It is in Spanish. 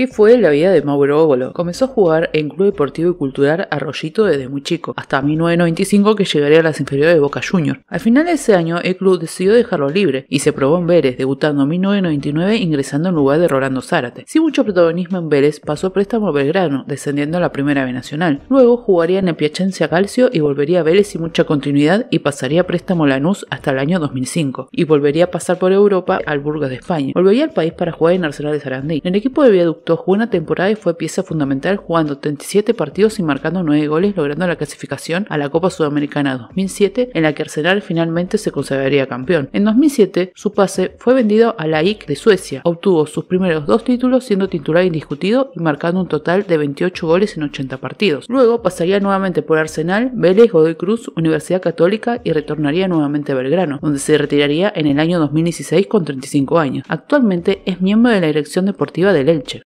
¿Qué fue la vida de Mauro Óbolo? Comenzó a jugar en Club Deportivo y Cultural Arroyito desde muy chico, hasta 1995 que llegaría a las inferiores de Boca Juniors. Al final de ese año, el club decidió dejarlo libre y se probó en Vélez, debutando en 1999 ingresando en lugar de Rolando Zárate. Sin mucho protagonismo en Vélez, pasó préstamo a Belgrano, descendiendo a la Primera B Nacional. Luego jugaría en el Piacenza Calcio y volvería a Vélez sin mucha continuidad y pasaría préstamo a Lanús hasta el año 2005 y volvería a pasar por Europa al Burgos de España. Volvería al país para jugar en Arsenal de Sarandí. En el equipo de Viaducto dos jugó una temporada y fue pieza fundamental jugando 37 partidos y marcando 9 goles logrando la clasificación a la Copa Sudamericana 2007 en la que Arsenal finalmente se consagraría campeón. En 2007 su pase fue vendido a la IC de Suecia. Obtuvo sus primeros dos títulos siendo titular indiscutido y marcando un total de 28 goles en 80 partidos. Luego pasaría nuevamente por Arsenal, Vélez, Godoy Cruz, Universidad Católica y retornaría nuevamente a Belgrano, donde se retiraría en el año 2016 con 35 años. Actualmente es miembro de la dirección deportiva del Elche.